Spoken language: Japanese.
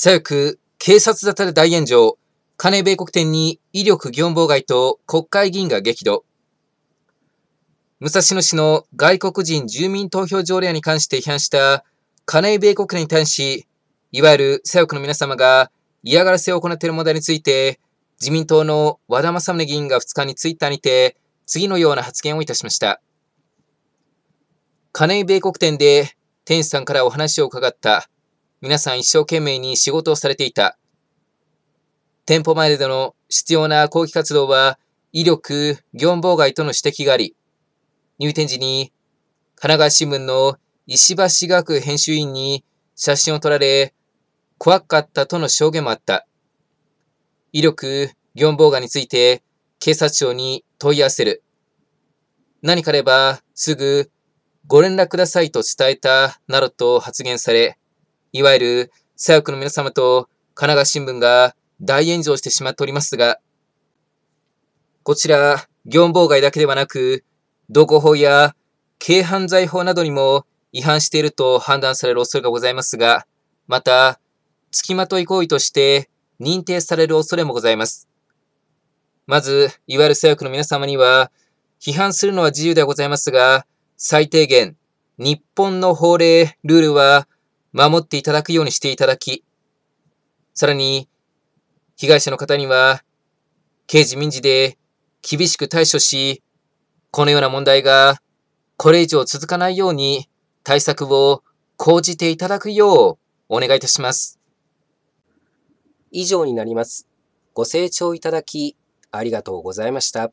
左翼、警察沙汰で大炎上。金米国店に威力業務妨害と国会議員が激怒。武蔵野市の外国人住民投票条例に関して批判した金米国店に対し、いわゆる左翼の皆様が嫌がらせを行っている問題について、自民党の和田正宗議員が2日にツイッターにて、次のような発言をいたしました。金井米国店で店主さんからお話を伺った。皆さん一生懸命に仕事をされていた。店舗前での必要な抗議活動は、威力、業務妨害との指摘があり、入店時に神奈川新聞の石橋学編集員に写真を撮られ、怖かったとの証言もあった。威力、業務妨害について警察庁に問い合わせる。何かあればすぐご連絡くださいと伝えたなどと発言され、いわゆる左翼の皆様と神奈川新聞が大炎上してしまっておりますが、こちら、業務妨害だけではなく、道交法や軽犯罪法などにも違反していると判断される恐れがございますが、また、付きまとい行為として認定される恐れもございます。まず、いわゆる左翼の皆様には、批判するのは自由ではございますが、最低限、日本の法令、ルールは守っていただくようにしていただき、さらに、被害者の方には、刑事民事で厳しく対処し、このような問題がこれ以上続かないように対策を講じていただくようお願いいたします。以上になります。ご清聴いただきありがとうございました。